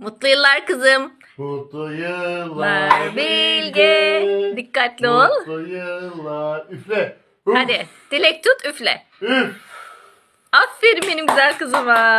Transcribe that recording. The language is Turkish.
Mutlu yıllar kızım. Mutlu yıllar Bilge. Dikkatli ol. Mutlu yıllar. Üfle. Uf. Hadi dilek tut üfle. Üf. Aferin benim güzel kızıma.